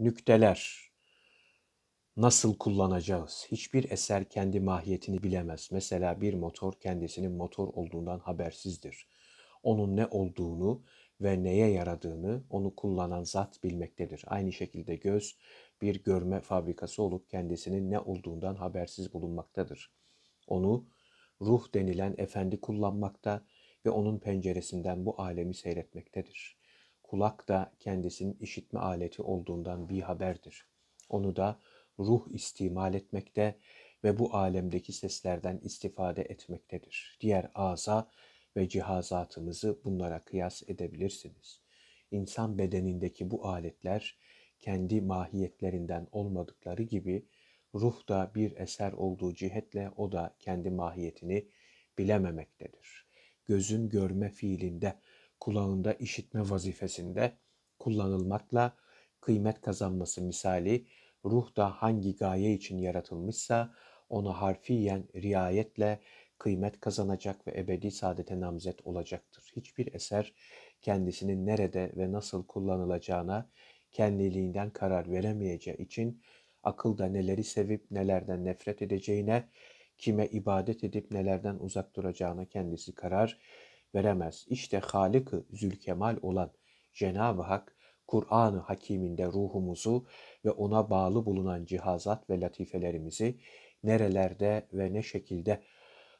nükteler nasıl kullanacağız? Hiçbir eser kendi mahiyetini bilemez. Mesela bir motor kendisinin motor olduğundan habersizdir. Onun ne olduğunu ve neye yaradığını onu kullanan zat bilmektedir. Aynı şekilde göz bir görme fabrikası olup kendisinin ne olduğundan habersiz bulunmaktadır. Onu ruh denilen efendi kullanmakta ve onun penceresinden bu alemi seyretmektedir.'' Kulak da kendisinin işitme aleti olduğundan bir haberdir. Onu da ruh istimal etmekte ve bu alemdeki seslerden istifade etmektedir. Diğer ağza ve cihazatımızı bunlara kıyas edebilirsiniz. İnsan bedenindeki bu aletler kendi mahiyetlerinden olmadıkları gibi ruh da bir eser olduğu cihetle o da kendi mahiyetini bilememektedir. Gözün görme fiilinde kulağında işitme vazifesinde kullanılmakla kıymet kazanması misali ruh da hangi gaye için yaratılmışsa ona harfiyen riayetle kıymet kazanacak ve ebedi saadete namzet olacaktır. Hiçbir eser kendisinin nerede ve nasıl kullanılacağına kendiliğinden karar veremeyeceği için akılda neleri sevip nelerden nefret edeceğine, kime ibadet edip nelerden uzak duracağına kendisi karar veremez. İşte Halık-ı Zülkemal olan Cenab-ı Hak, Kur'an-ı Hakiminde ruhumuzu ve ona bağlı bulunan cihazat ve latifelerimizi nerelerde ve ne şekilde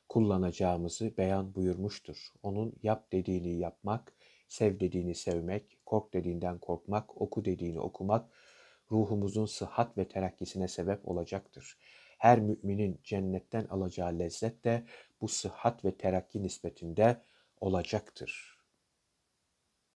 kullanacağımızı beyan buyurmuştur. Onun yap dediğini yapmak, sev dediğini sevmek, kork dediğinden korkmak, oku dediğini okumak ruhumuzun sıhhat ve terakkisine sebep olacaktır. Her müminin cennetten alacağı lezzet de bu sıhhat ve terakki nispetinde olacaktır